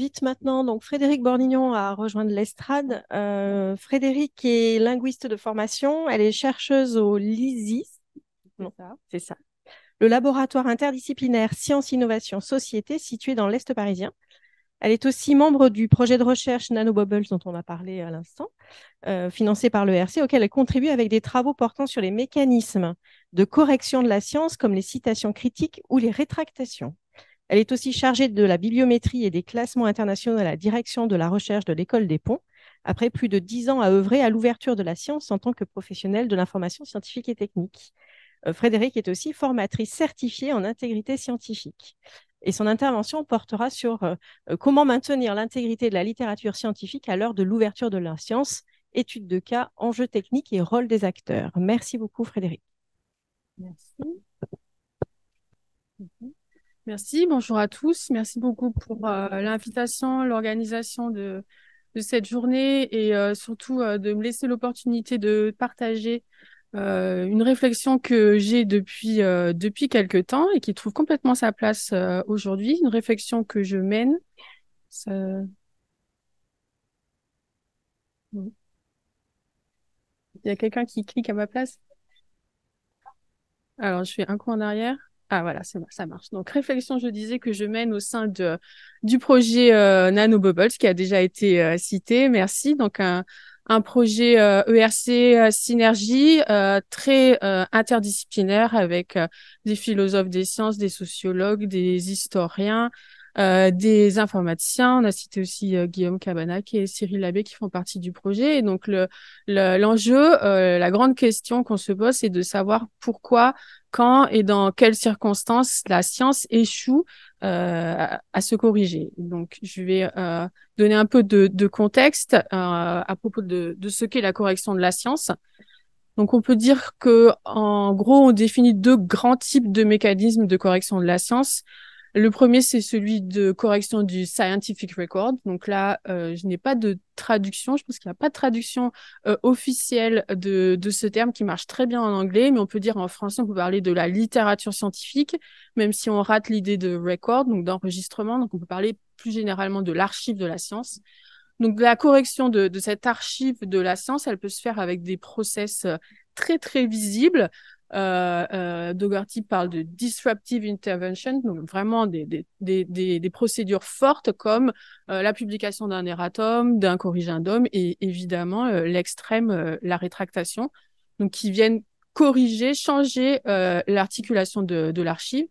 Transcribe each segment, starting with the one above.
vite maintenant. Donc, Frédéric Bornignon a rejoindre l'estrade. Euh, Frédéric est linguiste de formation. Elle est chercheuse au LISIS. C'est ça. Le laboratoire interdisciplinaire Sciences, Innovation, Société, situé dans l'Est parisien. Elle est aussi membre du projet de recherche Nanobubbles dont on a parlé à l'instant, euh, financé par le e RC, auquel elle contribue avec des travaux portant sur les mécanismes de correction de la science, comme les citations critiques ou les rétractations. Elle est aussi chargée de la bibliométrie et des classements internationaux à la direction de la recherche de l'École des Ponts, après plus de dix ans à œuvrer à l'ouverture de la science en tant que professionnelle de l'information scientifique et technique. Euh, Frédéric est aussi formatrice certifiée en intégrité scientifique. Et son intervention portera sur euh, euh, comment maintenir l'intégrité de la littérature scientifique à l'heure de l'ouverture de la science, études de cas, enjeux techniques et rôle des acteurs. Merci beaucoup, Frédéric. Merci. Mhm. Merci, bonjour à tous. Merci beaucoup pour euh, l'invitation, l'organisation de, cette journée et euh, surtout euh, de me laisser l'opportunité de partager une réflexion que j'ai depuis, depuis quelques temps et qui trouve complètement sa place aujourd'hui, une réflexion que je mène. Il y a quelqu'un qui clique à ma place. Alors, je fais un coup en arrière. Ah voilà, ça marche. Donc réflexion, je disais que je mène au sein de, du projet euh, qui a déjà été euh, cité. Merci. Donc un, un projet ERC euh, e euh, synergie très interdisciplinaire avec des philosophes des sciences, des sociologues, des historiens, euh, des informaticiens. On a cité aussi euh, Guillaume Cabanac et Cyril Labbé qui font partie du projet. Et donc l'enjeu, le, euh, la grande question qu'on se pose, c'est de savoir pourquoi, quand et dans quelles circonstances la science échoue à, se corriger. Donc je vais donner un peu de, contexte à propos de, de ce qu'est la correction de la science. Donc on peut dire que en gros on définit deux grands types de mécanismes de correction de la science. Le premier, c'est celui de correction du Scientific Record. Donc là, euh, je n'ai pas de traduction. Je pense qu'il n'y a pas de traduction euh, officielle de, ce terme qui marche très bien en anglais, mais on peut dire en français, on peut parler de la littérature scientifique, même si on rate l'idée de record, donc d'enregistrement. Donc on peut parler plus généralement de l'archive de la science. Donc la correction de, de, cette archive de la science, elle peut se faire avec des process euh, très très visibles. Euh, euh, Dougherty parle de disruptive intervention, donc vraiment des, des, des, des procédures fortes comme euh, la publication d'un erratum, d'un corrigendum et évidemment euh, l'extrême, la rétractation, donc qui viennent corriger, changer euh, l'articulation de, de l'archive.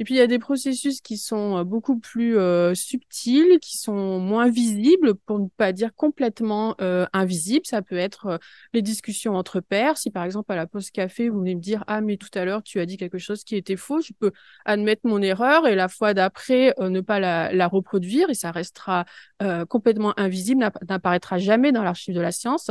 Et puis il y a des processus qui sont euh, beaucoup plus euh, subtils, qui sont moins visibles, pour ne pas dire complètement euh, invisibles. Ça peut être euh, les discussions entre pairs. Si par exemple à la pause café, vous venez me dire ah mais tout à l'heure tu as dit quelque chose qui était faux, je peux admettre mon erreur et la fois d'après ne pas la, la, reproduire et ça restera complètement invisible, n'apparaîtra jamais dans l'archive de la science.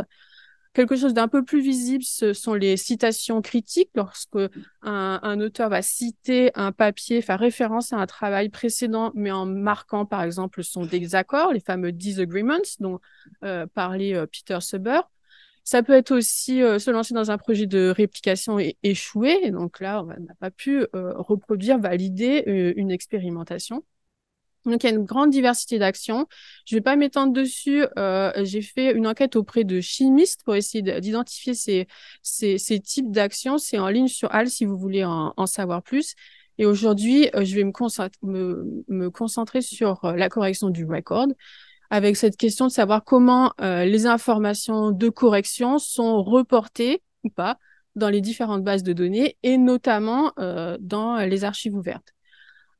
Quelque chose d'un peu plus visible, ce sont les citations critiques. Lorsque un, auteur va citer un papier, faire référence à un travail précédent, mais en marquant par exemple son désaccord, les fameux disagreements dont euh, parlait euh, Peter Suber. Ça peut être aussi euh, se lancer dans un projet de réplication et échouer. donc là, on n'a pas pu reproduire, valider une expérimentation. Donc, il y a une grande diversité d'actions. Je ne vais pas m'étendre dessus. Euh, j'ai fait une enquête auprès de chimistes pour essayer d'identifier ces, ces, types d'actions. C'est en ligne sur HAL si vous voulez en, savoir plus. Et aujourd'hui, euh, je vais me, concentrer, me, concentrer sur euh, la correction du record avec cette question de savoir comment les informations de correction sont reportées ou pas dans les différentes bases de données et notamment dans les archives ouvertes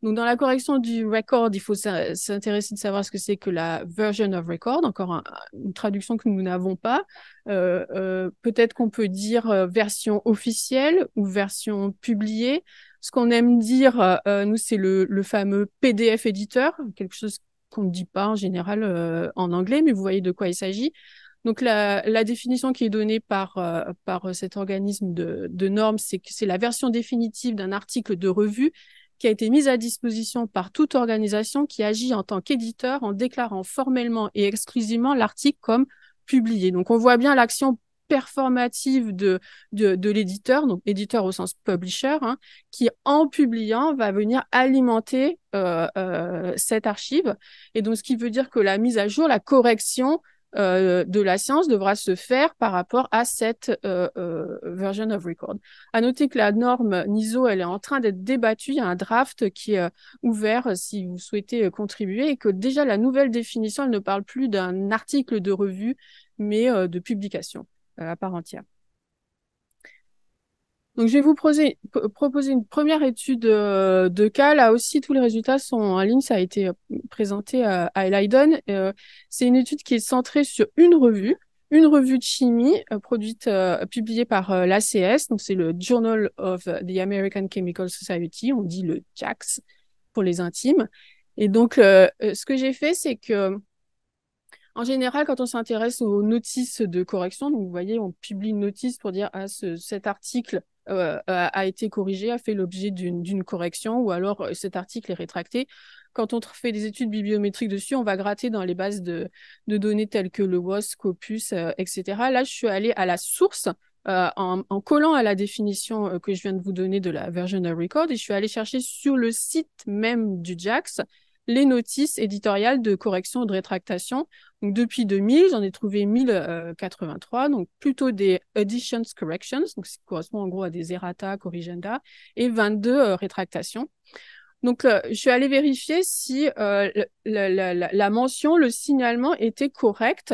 dans la correction du record, il faut s'intéresser de savoir ce que c'est que la version of record, encore une traduction que nous n'avons pas. Euh, euh, peut-être qu'on peut dire euh, version officielle ou version publiée. Ce qu'on aime dire, nous, c'est le, fameux PDF éditeur, quelque chose qu'on ne dit pas en général en anglais, mais vous voyez de quoi il s'agit. Donc la, définition qui est donnée par, par cet organisme de normes, c'est que c'est la version définitive d'un article de revue qui a été mise à disposition par toute organisation qui agit en tant qu'éditeur en déclarant formellement et exclusivement l'article comme publié. Donc on voit bien l'action performative de, de, l'éditeur, donc éditeur au sens publisher, hein, qui en publiant va venir alimenter euh, euh, cette archive. Et donc ce qui veut dire que la mise à jour, la correction, euh, de la science devra se faire par rapport à cette euh, euh, version of record. À noter que la norme NISO, elle est en train d'être débattue. Il y a un draft qui est ouvert si vous souhaitez contribuer et que déjà la nouvelle définition, elle ne parle plus d'un article de revue, mais de publication à part entière. Donc, je vais vous proposer, une première étude euh, de cas. Là aussi, tous les résultats sont en ligne. Ça a été euh, présenté à, à euh, c'est une étude qui est centrée sur une revue, une revue de chimie produite, publiée par l'ACS. Donc, c'est le Journal of the American Chemical Society. On dit le JACS pour les intimes. Et donc, ce que j'ai fait, c'est que en général, quand on s'intéresse aux notices de correction, donc vous voyez, on publie une notice pour dire à ah, cet article euh, a, été corrigé, a fait l'objet d'une correction, ou alors euh, cet article est rétracté. Quand on fait des études bibliométriques dessus, on va gratter dans les bases de, données telles que le WOS, COPUS, euh, etc. Là, je suis allée à la source en, collant à la définition que je viens de vous donner de la version record et je suis allée chercher sur le site même du JAX les notices éditoriales de correction ou de rétractation. Donc, depuis 2000, j'en ai trouvé 1083, euh, donc plutôt des additions corrections, donc ce qui correspond en gros à des errata, corrigenda, et 22 euh, rétractations. Donc, euh, je suis allée vérifier si la, mention, le signalement était correct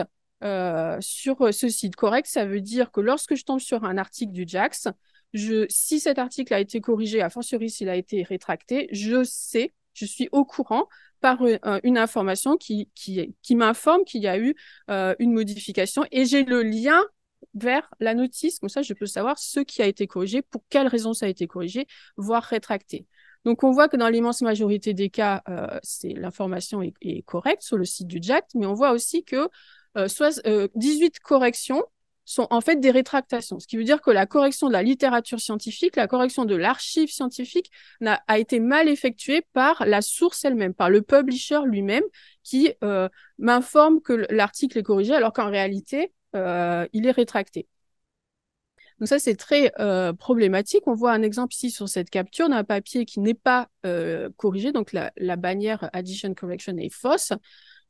sur ce site. Correct, ça veut dire que lorsque je tombe sur un article du JAX, je, si cet article a été corrigé, a fortiori s'il a été rétracté, je sais je suis au courant par euh, une information qui, qui, qui m'informe qu'il y a eu euh, une modification et j'ai le lien vers la notice. Comme ça, je peux savoir ce qui a été corrigé, pour quelle raison ça a été corrigé, voire rétracté. Donc, on voit que dans l'immense majorité des cas, euh, c'est l'information est, correcte sur le site du JACT, mais on voit aussi que soit, 18 corrections sont en fait des rétractations, ce qui veut dire que la correction de la littérature scientifique, la correction de l'archive scientifique a, été mal effectuée par la source elle-même, par le publisher lui-même, qui euh, m'informe que l'article est corrigé alors qu'en réalité, euh, il est rétracté. Donc ça, c'est très euh, problématique. On voit un exemple ici sur cette capture d'un papier qui n'est pas corrigé, donc la bannière Addition Correction est fausse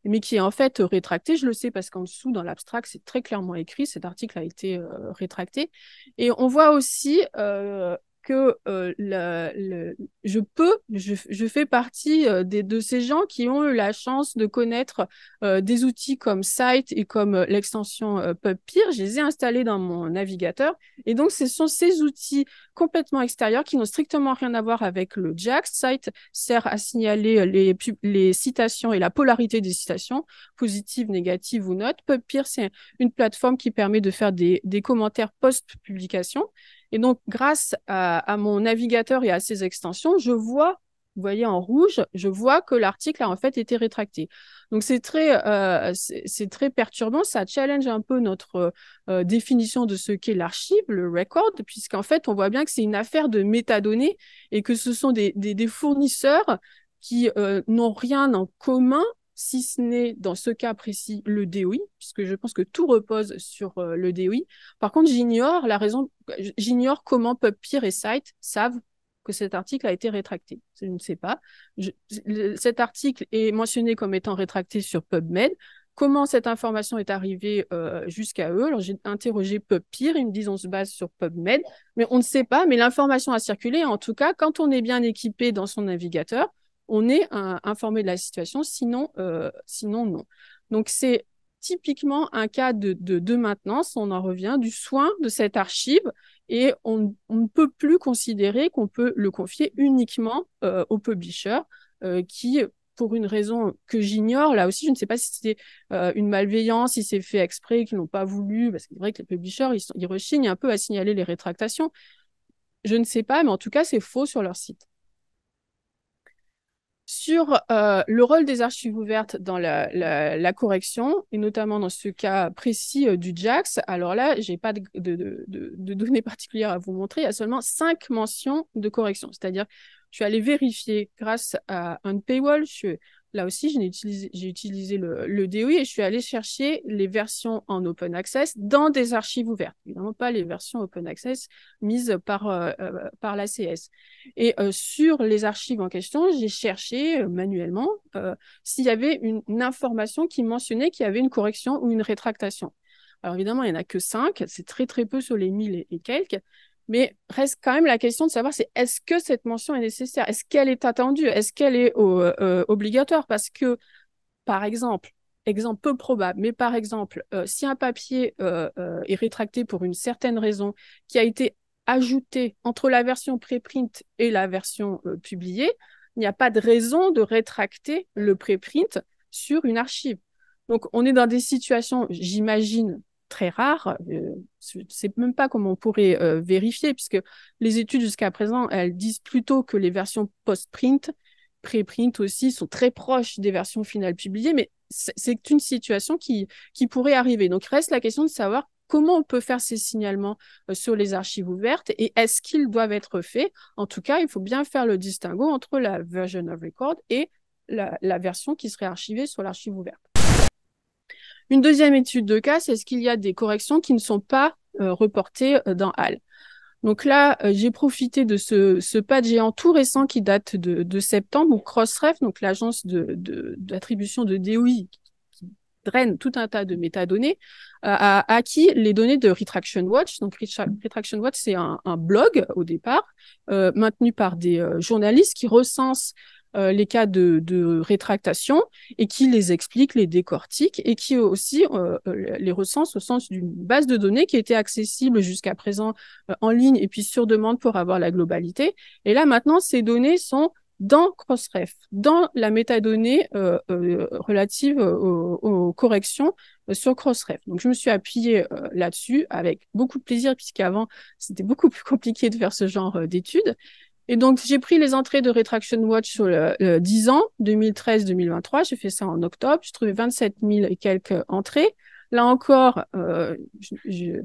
mais qui est en fait rétracté. Je le sais parce qu'en dessous, dans l'abstract, c'est très clairement écrit. Cet article a été euh, rétracté. Et on voit aussi euh, que euh, je peux, je, fais partie euh, des, de ces gens qui ont eu la chance de connaître euh, des outils comme Site et comme l'extension PubPeer. Je les ai installés dans mon navigateur. Et donc, ce sont ces outils complètement extérieurs qui n'ont strictement rien à voir avec le JAX. Site sert à signaler les, les citations et la polarité des citations, positives, négatives ou notes. PubPeer, c'est une plateforme qui permet de faire des, des commentaires post-publication. Et donc, grâce à, mon navigateur et à ses extensions, je vois, vous voyez en rouge, je vois que l'article a en fait été rétracté. Donc, c'est très, euh, c'est très perturbant. Ça challenge un peu notre euh, définition de ce qu'est l'archive, le record, puisqu'en fait, on voit bien que c'est une affaire de métadonnées et que ce sont des, fournisseurs qui euh, n'ont rien en commun si ce n'est dans ce cas précis le DOI, puisque je pense que tout repose sur euh, le DOI. Par contre, j'ignore la raison, j'ignore comment PubPeer et Site savent que cet article a été rétracté. Je ne sais pas. cet article est mentionné comme étant rétracté sur PubMed. Comment cette information est arrivée euh, jusqu'à eux Alors j'ai interrogé PubPeer, ils me disent on se base sur PubMed, mais on ne sait pas. Mais l'information a circulé. En tout cas, quand on est bien équipé dans son navigateur, on est euh, informé de la situation, sinon, euh, sinon non. Donc c'est typiquement un cas de, de, maintenance, on en revient, du soin de cette archive et on, ne peut plus considérer qu'on peut le confier uniquement euh, au publisher qui, pour une raison que j'ignore, là aussi, je ne sais pas si c'était une malveillance, si c'est fait exprès, qu'ils n'ont pas voulu, parce que c'est vrai que les publishers, ils rechignent un peu à signaler les rétractations. Je ne sais pas, mais en tout cas, c'est faux sur leur site sur euh, le rôle des archives ouvertes dans la, correction, et notamment dans ce cas précis euh, du JAX. Alors là, je n'ai pas de, données particulières à vous montrer, il y a seulement cinq mentions de correction. C'est-à-dire, je suis allée vérifier grâce à un paywall, là aussi, j'ai utilisé, le, DOI et je suis allée chercher les versions en open access dans des archives ouvertes. Évidemment, pas les versions open access mises par, euh, euh, l'ACS. Et euh, sur les archives en question, j'ai cherché manuellement s'il y avait une, information qui mentionnait qu'il y avait une correction ou une rétractation. Alors évidemment, il n'y en a que cinq, c'est très très peu sur les 1000 et quelques, mais reste quand même la question de savoir, c'est est-ce que cette mention est nécessaire Est-ce qu'elle est attendue Est-ce qu'elle est, euh, obligatoire Parce que, par exemple, exemple peu probable, mais par exemple, euh, si un papier euh, est rétracté pour une certaine raison qui a été ajoutée entre la version préprint et la version publiée, il n'y a pas de raison de rétracter le préprint sur une archive. Donc, on est dans des situations, j'imagine, très rare. c'est euh, je ne sais même pas comment on pourrait euh, vérifier, puisque les études jusqu'à présent, elles disent plutôt que les versions post-print, pré-print aussi, sont très proches des versions finales publiées, mais c'est une situation qui, qui pourrait arriver. Donc, reste la question de savoir comment on peut faire ces signalements euh, sur les archives ouvertes et est-ce qu'ils doivent être faits. En tout cas, il faut bien faire le distinguo entre la version of record et la version qui serait archivée sur l'archive ouverte. Une deuxième étude de cas, c'est est-ce qu'il y a des corrections qui ne sont pas euh, reportées euh, dans HAL. Donc là, euh, j'ai profité de ce, pad géant tout récent qui date de, septembre, où Crossref, donc l'agence d'attribution de, de DOI qui draine tout un tas de métadonnées, a acquis les données de Retraction Watch. Donc Retraction Watch, c'est un, blog au départ, maintenu par des journalistes qui recensent euh, les cas de, rétractation et qui les explique, les décortique et qui aussi euh, euh, les recense au sens d'une base de données qui était accessible jusqu'à présent en ligne et puis sur demande pour avoir la globalité. Et là, maintenant, ces données sont dans Crossref, dans la métadonnée relative aux, corrections sur Crossref. Donc, je me suis appuyée là-dessus avec beaucoup de plaisir, puisqu'avant, c'était beaucoup plus compliqué de faire ce genre d'études. Et donc, j'ai pris les entrées de Retraction Watch sur le, 10 ans, 2013-2023. J'ai fait ça en octobre. J'ai trouvé 27 000 et quelques entrées. Là encore, euh, je, je,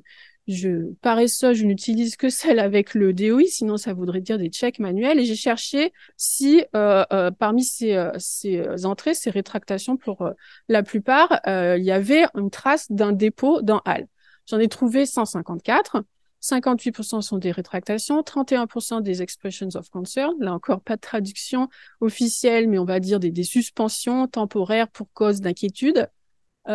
je je n'utilise que celle avec le DOI, sinon ça voudrait dire des chèques manuels. Et j'ai cherché si euh, euh, parmi ces, ces, entrées, ces rétractations pour la plupart, il y avait une trace d'un dépôt dans HAL. J'en ai trouvé 154. 58% sont des rétractations, 31% des expressions of concern. Là encore, pas de traduction officielle, mais on va dire des, suspensions temporaires pour cause d'inquiétude. 9%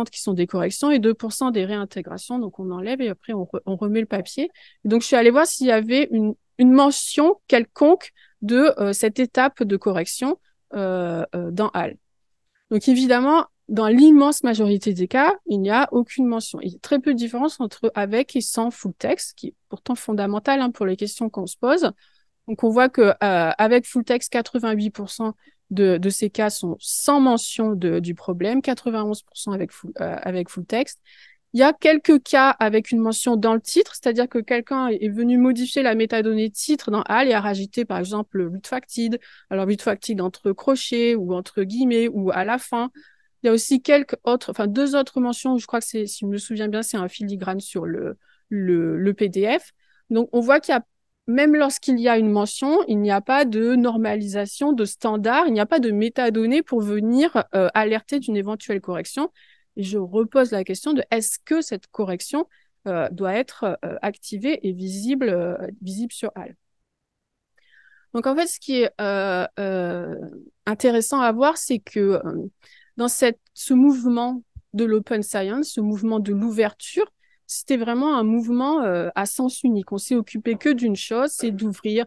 euh, qui sont des corrections et 2% des réintégrations. Donc, on enlève et après, on, remet le papier. donc, je suis allée voir s'il y avait une, mention quelconque de euh, cette étape de correction euh, dans HAL. Donc, évidemment, dans l'immense majorité des cas, il n'y a aucune mention. Il y a très peu de différence entre avec et sans full text, qui est pourtant fondamental hein, pour les questions qu'on se pose. Donc on voit que euh, avec full text, 88% de, ces cas sont sans mention du problème, 91% avec full, euh, avec full text. Il y a quelques cas avec une mention dans le titre, c'est-à-dire que quelqu'un est venu modifier la métadonnée titre dans HAL et a rajouté par exemple le factide. alors but factide entre crochets ou entre guillemets ou à la fin il y a aussi quelques autres, enfin deux autres mentions, je crois que c'est, si je me souviens bien, c'est un filigrane sur le, le, PDF. Donc on voit qu'il y a même lorsqu'il y a une mention, il n'y a pas de normalisation, de standard, il n'y a pas de métadonnées pour venir euh, alerter d'une éventuelle correction. Et je repose la question de est-ce que cette correction euh, doit être euh, activée et visible, visible sur AL. Donc en fait, ce qui est intéressant à voir, c'est que dans ce mouvement de l'open science, ce mouvement de l'ouverture, c'était vraiment un mouvement euh, à sens unique. On s'est occupé que d'une chose, c'est d'ouvrir,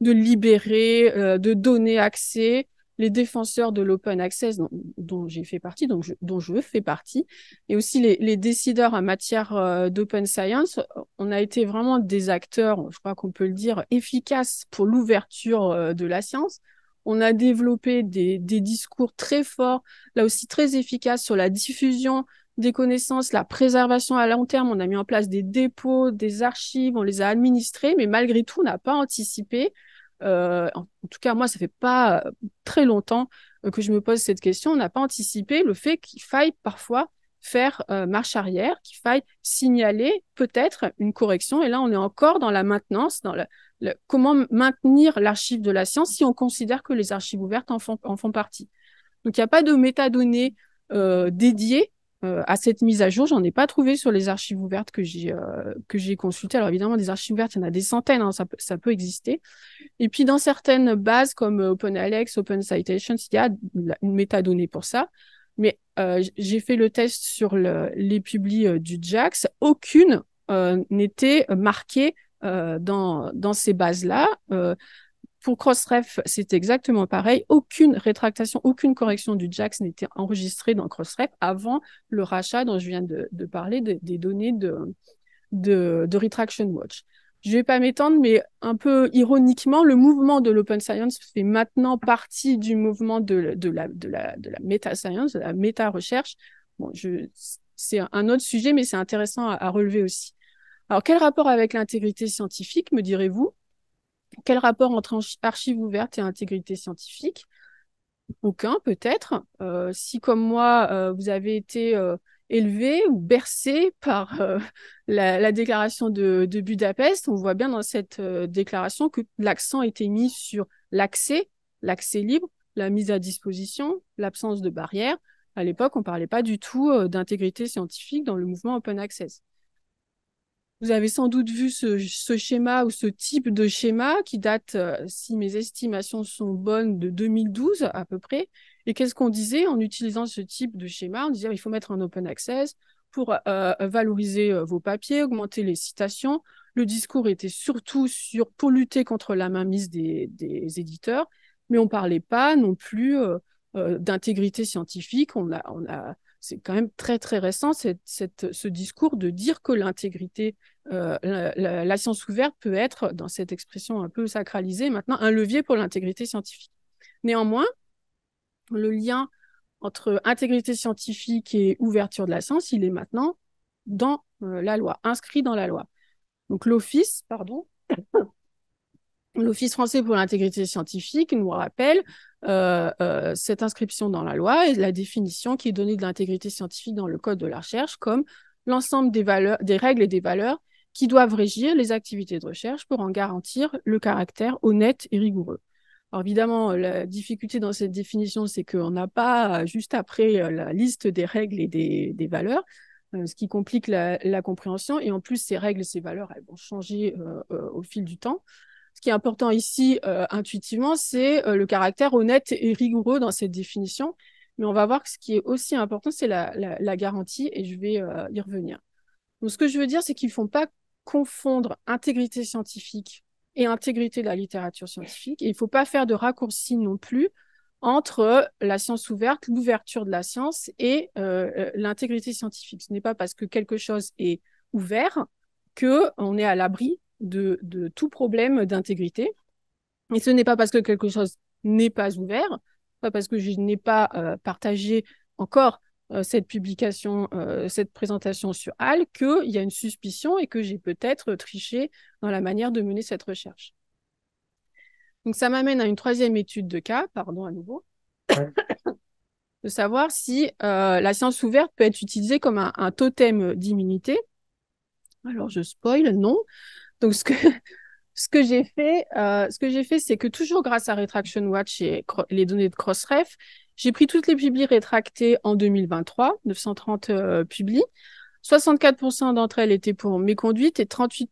de libérer, euh, de donner accès. Les défenseurs de l'open access dont, j'ai fait partie, donc je, dont je fais partie, et aussi les, décideurs en matière euh, d'open science, on a été vraiment des acteurs, je crois qu'on peut le dire, efficaces pour l'ouverture de la science. On a développé des, discours très forts, là aussi très efficaces sur la diffusion des connaissances, la préservation à long terme. On a mis en place des dépôts, des archives, on les a administrés, mais malgré tout, on n'a pas anticipé. Euh, en, tout cas, moi, ça fait pas euh, très longtemps euh, que je me pose cette question. On n'a pas anticipé le fait qu'il faille parfois faire marche arrière, qu'il faille signaler peut-être une correction. Et là, on est encore dans la maintenance, dans la, comment maintenir l'archive de la science si on considère que les archives ouvertes en font, partie. Donc il n'y a pas de métadonnées euh, dédiées euh, à cette mise à jour. J'en ai pas trouvé sur les archives ouvertes que j'ai euh, consultées. Alors évidemment, des archives ouvertes, il y en a des centaines, hein, ça, peut, exister. Et puis dans certaines bases comme OpenAlex, Citations, il y a une métadonnée pour ça. Mais j'ai fait le test sur les publi du JAX. Aucune n'était marquée euh, dans, dans ces bases-là. Euh, pour Crossref, c'est exactement pareil. Aucune rétractation, aucune correction du JAX n'était enregistrée dans Crossref avant le rachat dont je viens de, parler des données de, de, Retraction Watch. Je ne vais pas m'étendre, mais un peu ironiquement, le mouvement de l'open science fait maintenant partie du mouvement de, de la, de la, de la méta-science, de la méta-recherche. Bon, c'est un autre sujet, mais c'est intéressant à, relever aussi. Alors, quel rapport avec l'intégrité scientifique, me direz-vous Quel rapport entre archives ouvertes et intégrité scientifique Aucun, peut-être. Euh, si, comme moi, euh, vous avez été euh, élevé ou bercé par la, déclaration de, de, Budapest, on voit bien dans cette déclaration que l'accent était mis sur l'accès, l'accès libre, la mise à disposition, l'absence de barrières. À l'époque, on ne parlait pas du tout d'intégrité scientifique dans le mouvement Open Access. Vous avez sans doute vu ce, schéma ou ce type de schéma qui date, euh, si mes estimations sont bonnes, de 2012 à peu près. Et qu'est-ce qu'on disait en utilisant ce type de schéma On disait qu'il faut mettre un open access pour euh, valoriser euh, vos papiers, augmenter les citations. Le discours était surtout sur pour lutter contre la mainmise des, éditeurs, mais on ne parlait pas non plus d'intégrité scientifique. On a, on a c'est quand même très très récent ce discours de dire que l'intégrité, euh, la, science ouverte peut être, dans cette expression un peu sacralisée maintenant, un levier pour l'intégrité scientifique. Néanmoins, le lien entre intégrité scientifique et ouverture de la science, il est maintenant dans euh, la loi, inscrit dans la loi. Donc l'Office, pardon, l'Office français pour l'intégrité scientifique nous rappelle euh, euh, cette inscription dans la loi et la définition qui est donnée de l'intégrité scientifique dans le Code de la recherche comme l'ensemble des, des règles et des valeurs qui doivent régir les activités de recherche pour en garantir le caractère honnête et rigoureux. Alors évidemment, euh, la difficulté dans cette définition, c'est qu'on n'a pas juste après la liste des règles et des, valeurs, ce qui complique la, compréhension. Et en plus, ces règles, ces valeurs, elles vont changer au fil du temps qui est important ici euh, intuitivement, c'est euh, le caractère honnête et rigoureux dans cette définition. Mais on va voir que ce qui est aussi important, c'est la, garantie, et je vais euh, y revenir. Donc, ce que je veux dire, c'est qu'il ne faut pas confondre intégrité scientifique et intégrité de la littérature scientifique. Et il ne faut pas faire de raccourci non plus entre la science ouverte, l'ouverture de la science et l'intégrité scientifique. Ce n'est pas parce que quelque chose est ouvert qu'on est à l'abri de, tout problème d'intégrité. Et ce n'est pas parce que quelque chose n'est pas ouvert, pas parce que je n'ai pas euh, partagé encore euh, cette publication, euh, cette présentation sur HAL, qu'il y a une suspicion et que j'ai peut-être triché dans la manière de mener cette recherche. Donc ça m'amène à une troisième étude de cas, pardon à nouveau, de savoir si la science ouverte peut être utilisée comme un, un totem d'immunité. Alors je spoil, non. Donc, ce que, ce que j'ai fait, euh, ce que c'est que toujours grâce à Retraction Watch et les données de Crossref, j'ai pris toutes les publis rétractées en 2023, 930 publies 64% d'entre elles étaient pour méconduite et 38%,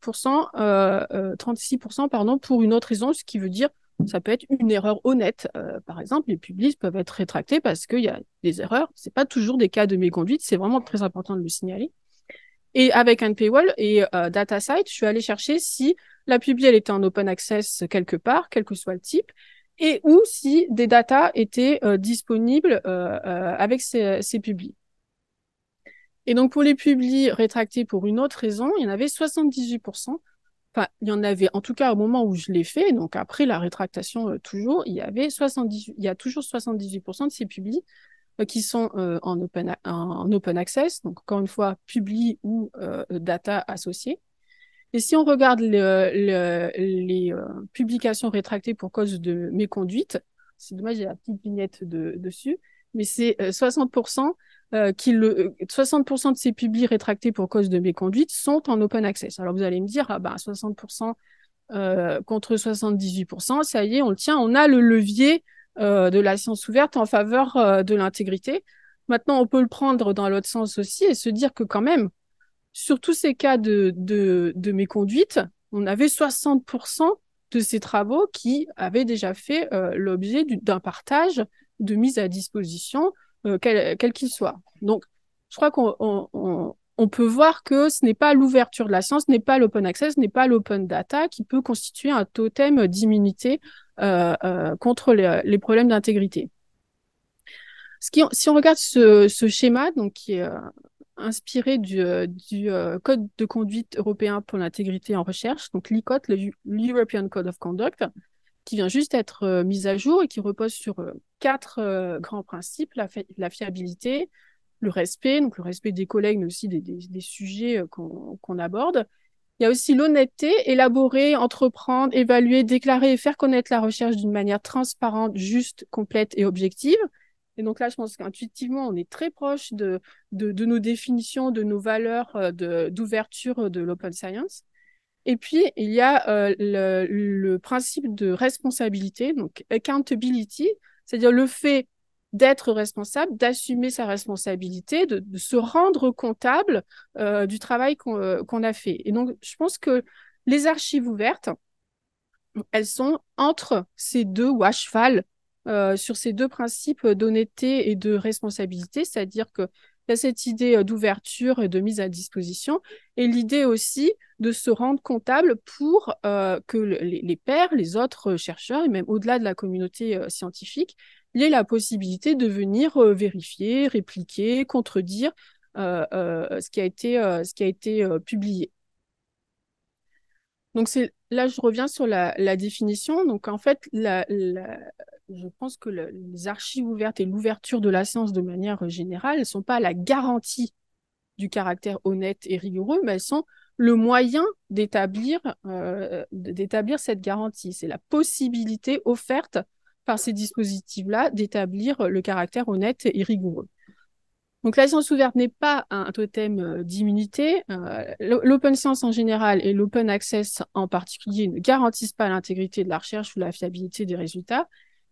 36% euh, euh, pardon, pour une autre raison, ce qui veut dire ça peut être une erreur honnête. par exemple, les publies peuvent être rétractés parce qu'il y a des erreurs. Ce n'est pas toujours des cas de méconduite. C'est vraiment très important de le signaler. Et avec un paywall et euh, site, je suis allée chercher si la publi elle était en open access quelque part, quel que soit le type, et ou si des data étaient euh, disponibles euh, euh, avec ces, ces Et donc pour les publis rétractés pour une autre raison, il y en avait 78%. Enfin, il y en avait, en tout cas au moment où je l'ai fait, donc après la rétractation toujours, il y avait 78, il y a toujours 78% de ces publis euh, qui sont euh, en open, en, open, access, donc encore une fois, publi ou euh, data associés. Et si on regarde les publications rétractées pour cause de méconduite, c'est dommage, j'ai la petite vignette dessus, mais c'est 60%, qui le, 60 de ces publis rétractés pour cause de méconduite sont en open access. Alors vous allez me dire, ah 60% ben, contre 78%, ça y est, on le tient, on a le levier euh, de la science ouverte en faveur euh, de l'intégrité. Maintenant, on peut le prendre dans l'autre sens aussi et se dire que quand même, sur tous ces cas de, de, de méconduite, on avait 60% de ces travaux qui avaient déjà fait euh, l'objet d'un partage, de mise à disposition, quel qu'il soit. Donc, je crois qu'on on, peut voir que ce n'est pas l'ouverture de la science, ce n'est pas l'open access, ce n'est pas l'open data qui peut constituer un totem d'immunité euh, euh, contre euh, les, problèmes d'intégrité. si on regarde ce, schéma, donc qui est inspiré du, Code de conduite européen pour l'intégrité en recherche, donc l'ICOT, l'European Code of Conduct, qui vient juste d'être mis à jour et qui repose sur quatre grands principes, la, fiabilité, le respect, donc le respect des collègues, mais aussi des, sujets qu'on aborde, il y a aussi l'honnêteté, élaborer, entreprendre, évaluer, déclarer et faire connaître la recherche d'une manière transparente, juste, complète et objective. Et donc là, je pense qu'intuitivement, on est très proche de, de, nos définitions, de nos valeurs euh, d'ouverture euh, de, l'open science. Et puis, il y a euh, le, le, principe de responsabilité, donc accountability, c'est-à-dire le fait d'être responsable, d'assumer sa responsabilité, de, se rendre comptable euh, du travail euh, qu'on a fait. Et donc, je pense que les archives ouvertes, elles sont entre ces deux ou à cheval euh, sur ces deux principes d'honnêteté et de responsabilité, c'est-à-dire que il y a cette idée d'ouverture et de mise à disposition, et l'idée aussi de se rendre comptable pour que les, les, pairs, les autres chercheurs, et même au-delà de la communauté scientifique, il y ait la possibilité de venir euh, vérifier, répliquer, contredire euh, euh, ce qui a été, publié. Donc c'est là je reviens sur la, définition. Donc en fait, je pense que les archives ouvertes et l'ouverture de la science de manière générale ne sont pas la garantie du caractère honnête et rigoureux, mais elles sont le moyen d'établir d'établir cette garantie. C'est la possibilité offerte par ces dispositifs-là d'établir le caractère honnête et rigoureux. Donc la science ouverte n'est pas un totem euh, d'immunité. Euh, l'open science en général et l'open access en particulier ne garantissent pas l'intégrité de la recherche ou la fiabilité des résultats,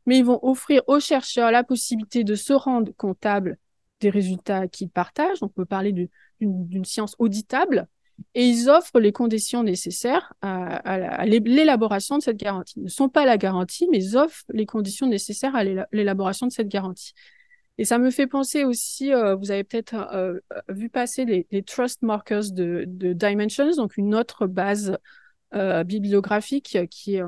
mais ils vont offrir aux chercheurs la possibilité de se rendre comptable des résultats qu'ils partagent. On peut parler d'une science auditable, et ils offrent les conditions nécessaires à, l'élaboration de cette garantie. Ils ne sont pas la garantie, mais ils offrent les conditions nécessaires à l'élaboration de cette garantie. Et ça me fait penser aussi, euh, vous avez peut-être euh, vu passer les, trust markers de, Dimensions, donc une autre base euh, bibliographique qui est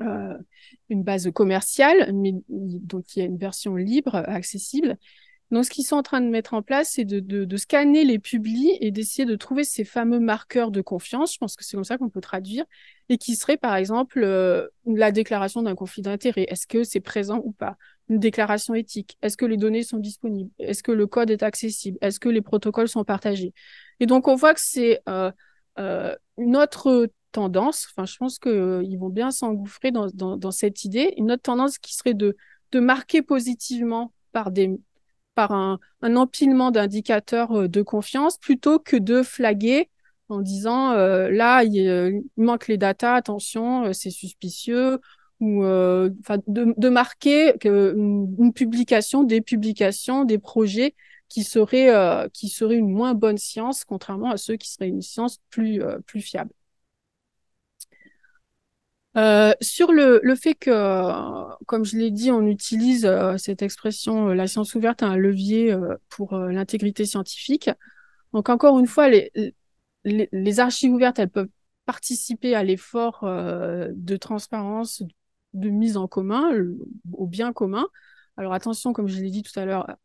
une base commerciale, mais donc il y a une version libre, accessible. Donc, ce qu'ils sont en train de mettre en place, c'est de, scanner les publis et d'essayer de trouver ces fameux marqueurs de confiance. Je pense que c'est comme ça qu'on peut traduire et qui serait, par exemple, euh, la déclaration d'un conflit d'intérêt. Est-ce que c'est présent ou pas Une déclaration éthique. Est-ce que les données sont disponibles Est-ce que le code est accessible Est-ce que les protocoles sont partagés Et donc, on voit que c'est euh, euh, une autre tendance. Enfin, je pense qu'ils vont bien s'engouffrer dans, cette idée. Une autre tendance qui serait de marquer positivement par des par un, empilement d'indicateurs euh, de confiance plutôt que de flaguer en disant euh, là euh, il, manque les datas, attention, c'est suspicieux ou de, marquer une, publication, des publications, des projets qui seraient qui seraient une moins bonne science contrairement à ceux qui seraient une science plus plus fiable. Euh, sur le, fait que, euh, comme je l'ai dit, on utilise euh, cette expression la science ouverte à un levier pour l'intégrité scientifique. Donc encore une fois, les, les, archives ouvertes, elles peuvent participer à l'effort de transparence, de mise en commun, au bien commun. Alors attention, comme je l'ai dit tout à l'heure,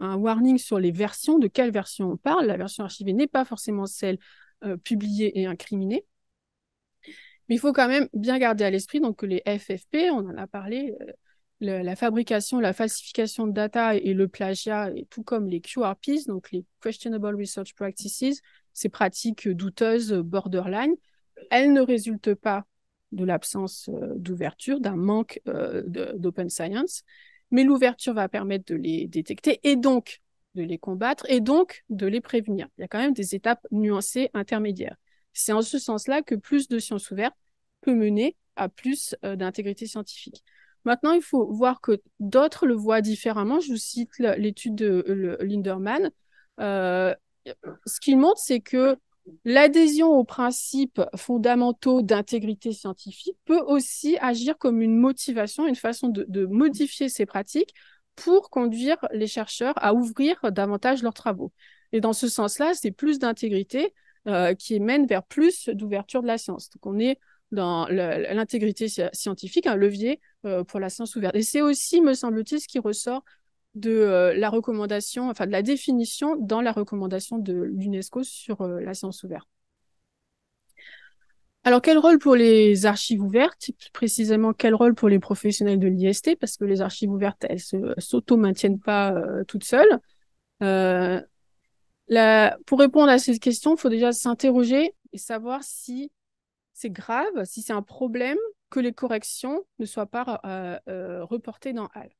un warning sur les versions, de quelle version on parle. La version archivée n'est pas forcément celle publiée et incriminée. Mais il faut quand même bien garder à l'esprit donc, que les FFP, on en a parlé, euh, la fabrication, la falsification de data et le plagiat, tout comme les QRPs, donc les Questionable Research Practices, ces pratiques douteuses borderline, elles ne résultent pas de l'absence euh, d'ouverture, d'un manque euh, d'open science, mais l'ouverture va permettre de les détecter et donc de les combattre et donc de les prévenir. Il y a quand même des étapes nuancées intermédiaires. C'est en ce sens-là que plus de sciences ouvertes peut mener à plus euh, d'intégrité scientifique. Maintenant, il faut voir que d'autres le voient différemment. Je vous cite l'étude de euh, Linderman. Euh, ce qu'il montre, c'est que l'adhésion aux principes fondamentaux d'intégrité scientifique peut aussi agir comme une motivation, une façon de, de modifier ses pratiques pour conduire les chercheurs à ouvrir davantage leurs travaux. Et dans ce sens-là, c'est plus d'intégrité, euh, qui mène vers plus d'ouverture de la science. Donc on est dans l'intégrité scientifique, un levier euh, pour la science ouverte. Et c'est aussi, me semble-t-il, ce qui ressort de euh, la recommandation, enfin de la définition dans la recommandation de l'UNESCO sur la science ouverte. Alors, quel rôle pour les archives ouvertes Plus précisément, quel rôle pour les professionnels de l'IST Parce que les archives ouvertes, elles ne s'auto-maintiennent pas toutes seules. Pour répondre à cette question, il faut déjà s'interroger et savoir si c'est grave, si c'est un problème que les corrections ne soient pas euh, euh, reportées dans HAL.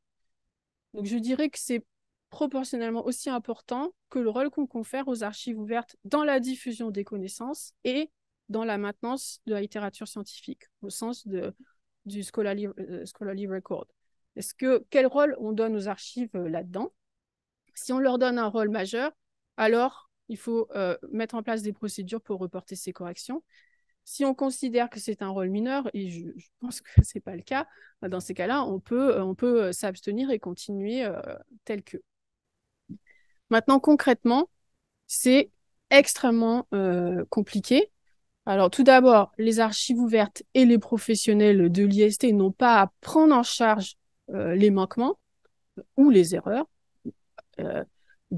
Donc je dirais que c'est proportionnellement aussi important que le rôle qu'on confère aux archives ouvertes dans la diffusion des connaissances et dans la maintenance de la littérature scientifique, au sens de, du scholarly, euh, scholarly record. Est-ce que quel rôle on donne aux archives là-dedans Si on leur donne un rôle majeur, alors il faut euh, mettre en place des procédures pour reporter ces corrections. Si on considère que c'est un rôle mineur, et je, pense que ce n'est pas le cas, bah, dans ces cas-là, on peut, euh, euh, s'abstenir et continuer tel que. Maintenant, concrètement, c'est extrêmement compliqué. Alors, tout d'abord, les archives ouvertes et les professionnels de l'IST n'ont pas à prendre en charge les manquements ou les erreurs.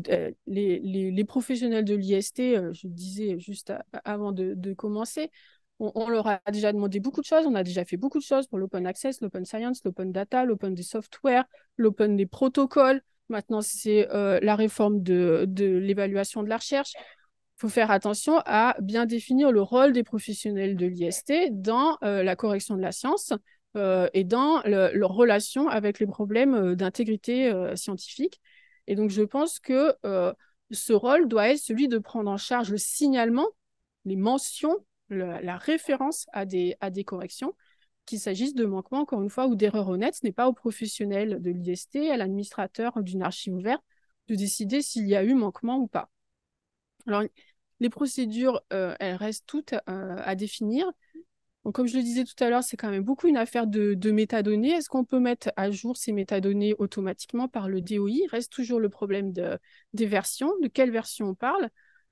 Euh, les, les, professionnels de l'IST, euh, je disais juste avant de, commencer, on, leur a déjà demandé beaucoup de choses, on a déjà fait beaucoup de choses pour l'open access, l'open science, l'open data, l'open des softwares, l'open des protocoles. Maintenant, c'est euh, la réforme de, l'évaluation de la recherche. Il faut faire attention à bien définir le rôle des professionnels de l'IST dans la correction de la science et dans leur relation avec les problèmes d'intégrité scientifique. Et donc, je pense que euh, ce rôle doit être celui de prendre en charge le signalement, les mentions, la référence à des, corrections, qu'il s'agisse de manquements, encore une fois, ou d'erreurs honnêtes. Ce n'est pas au professionnel de l'IST, à l'administrateur d'une archive ouverte, de décider s'il y a eu manquement ou pas. Alors, les procédures, euh, elles restent toutes euh, à définir comme je le disais tout à l'heure, c'est quand même beaucoup une affaire de, métadonnées. Est-ce qu'on peut mettre à jour ces métadonnées automatiquement par le DOI Reste toujours le problème des versions, de quelle version on parle.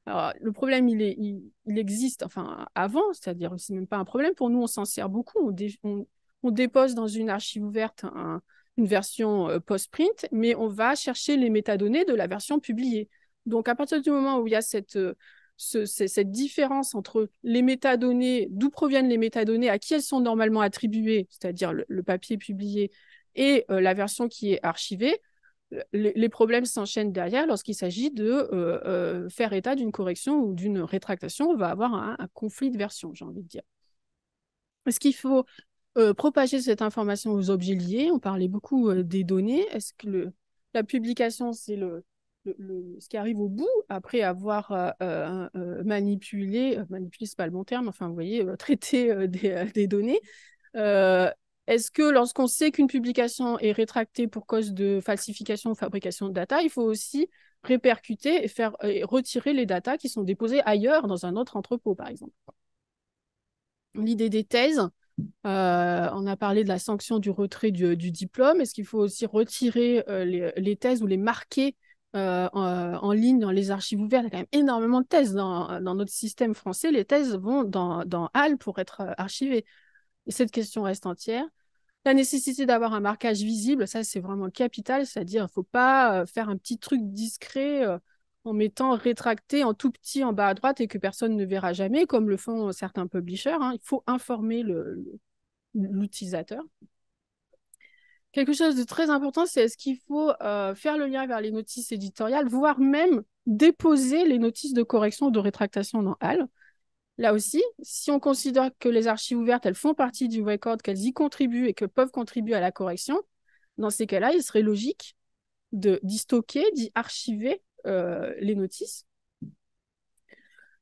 Alors, le problème, il, existe enfin avant, c'est-à-dire que ce n'est même pas un problème. Pour nous, on s'en sert beaucoup. On, dépose dans une archive ouverte une version euh, post-print, mais on va chercher les métadonnées de la version publiée. Donc, à partir du moment où il y a cette, euh, cette différence entre les métadonnées, d'où proviennent les métadonnées, à qui elles sont normalement attribuées, c'est-à-dire le, papier publié et euh, la version qui est archivée, les problèmes s'enchaînent derrière lorsqu'il s'agit de euh, euh, faire état d'une correction ou d'une rétractation. On va avoir un, conflit de version, j'ai envie de dire. Est-ce qu'il faut propager cette information aux objets liés On parlait beaucoup des données. Est-ce que le, la publication, c'est le, ce qui arrive au bout, après avoir euh, euh, euh, manipulé, manipulé, pas le bon terme, enfin, vous voyez, traité des, données, est-ce que lorsqu'on sait qu'une publication est rétractée pour cause de falsification ou fabrication de data, il faut aussi répercuter et, faire, retirer les data qui sont déposées ailleurs, dans un autre entrepôt, par exemple L'idée des thèses, on a parlé de la sanction du retrait du, diplôme. Est-ce qu'il faut aussi retirer les, thèses ou les marquer euh, en, ligne, dans les archives ouvertes, il y a quand même énormément de thèses dans, notre système français. Les thèses vont dans, dans HAL pour être euh, archivées. Et cette question reste entière. La nécessité d'avoir un marquage visible, ça c'est vraiment capital, c'est-à-dire il ne faut pas euh, faire un petit truc discret en mettant rétracté en tout petit en bas à droite et que personne ne verra jamais, comme le font certains publishers. Hein. Il faut informer l'utilisateur. Le, quelque chose de très important, c'est est-ce qu'il faut euh, faire le lien vers les notices éditoriales, voire même déposer les notices de correction ou de rétractation dans HAL. Là aussi, si on considère que les archives ouvertes, elles font partie du record, qu'elles y contribuent et que peuvent contribuer à la correction, dans ces cas-là, il serait logique de d'y stocker, d'y archiver euh, les notices.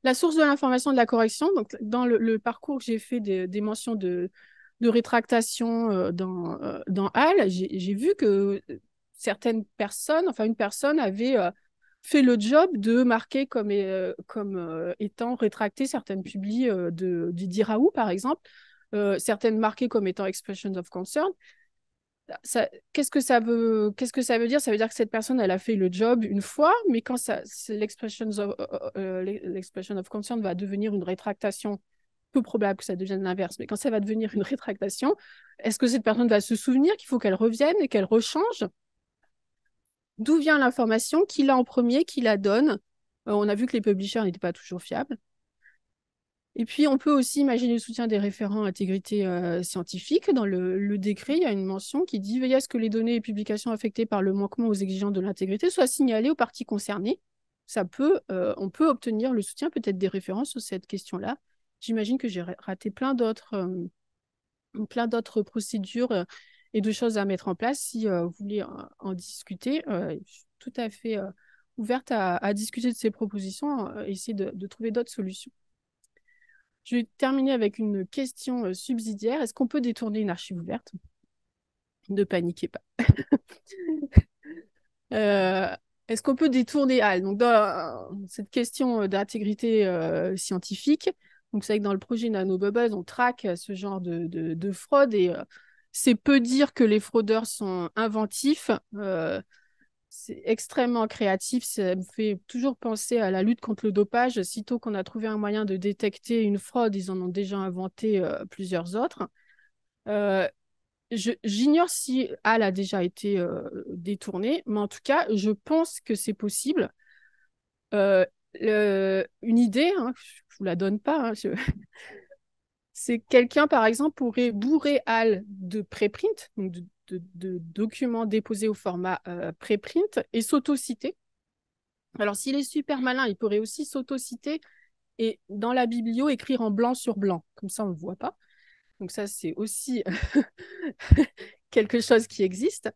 La source de l'information de la correction, donc dans le, parcours que j'ai fait des mentions de, de rétractation euh, dans, euh, dans Hall, j'ai vu que euh, certaines personnes, enfin une personne avait fait le job de marquer comme, comme étant rétractée certaines publis de, du Diraou, par exemple, certaines marquées comme étant expressions of concern. Qu'est-ce que ça veut Qu'est-ce que ça veut dire Ça veut dire que cette personne, elle a fait le job une fois, mais quand l'expression of, l'expression of concern va devenir une rétractation peu probable que ça devienne l'inverse, mais quand ça va devenir une rétractation, est-ce que cette personne va se souvenir qu'il faut qu'elle revienne et qu'elle rechange D'où vient l'information Qui l'a en premier Qui la donne euh, On a vu que les publishers n'étaient pas toujours fiables. Et puis, on peut aussi imaginer le soutien des référents intégrité euh, scientifique. Dans le, décret, il y a une mention qui dit Veillez à ce que les données et publications affectées par le manquement aux exigences de l'intégrité soient signalées aux parties concernées. Ça peut, euh, on peut obtenir le soutien peut-être des référents sur cette question-là j'imagine que j'ai raté plein d'autres plein d'autres procédures et de choses à mettre en place. Si vous voulez en, discuter, je suis tout à fait ouverte à, discuter de ces propositions, et essayer de, trouver d'autres solutions. Je vais terminer avec une question subsidiaire. Est-ce qu'on peut détourner une archive ouverte Ne paniquez pas. Euh, est-ce qu'on peut détourner ah, Donc, dans cette question d'intégrité scientifique, donc, c'est que dans le projet Nano Bubbles, on traque euh, ce genre de, fraude et euh, c'est peu dire que les fraudeurs sont inventifs. Euh, c'est extrêmement créatif. Ça me fait toujours penser à la lutte contre le dopage. Sitôt qu'on a trouvé un moyen de détecter une fraude, ils en ont déjà inventé plusieurs autres. J'ignore si Al a déjà été détourné, détournée, mais en tout cas, je pense que c'est possible. une idée hein, je vous la donne pas. Hein, c'est quelqu'un, par exemple, pourrait bourrer Al de préprint, donc de, documents déposés au format euh, préprint, et s'autociter. Alors, s'il est super malin, il pourrait aussi s'autociter et dans la biblio écrire en blanc sur blanc. Comme ça, on ne le voit pas. Donc, ça, c'est aussi quelque chose qui existe.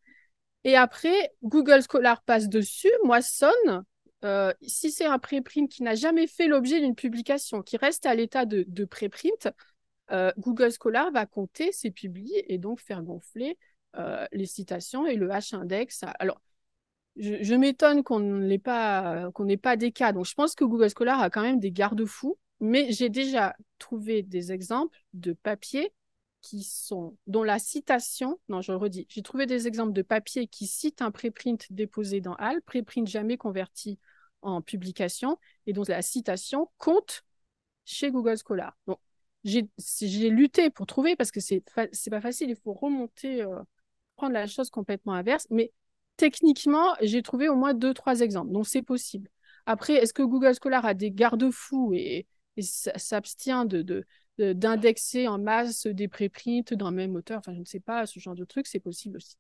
Et après, Google Scholar passe dessus, moissonne, euh, si c'est un préprint qui n'a jamais fait l'objet d'une publication, qui reste à l'état de, préprint, euh, Google Scholar va compter ses publiés et donc faire gonfler euh, les citations et le H-index. Alors, je, m'étonne qu'on n'ait pas, qu'on n'ait pas des cas. Donc, je pense que Google Scholar a quand même des garde-fous, mais j'ai déjà trouvé des exemples de papiers qui sont, dont la citation, non, je le redis, j'ai trouvé des exemples de papiers qui citent un préprint déposé dans HAL, préprint jamais converti en publication, et dont la citation compte chez Google Scholar. Donc, j'ai lutté pour trouver parce que c'est n'est pas facile, il faut remonter, euh, prendre la chose complètement inverse, mais techniquement, j'ai trouvé au moins deux, trois exemples, donc c'est possible. Après, est-ce que Google Scholar a des garde-fous et, et s'abstient de, de d'indexer en masse des préprints dans le même auteur, enfin je ne sais pas, ce genre de truc, c'est possible aussi.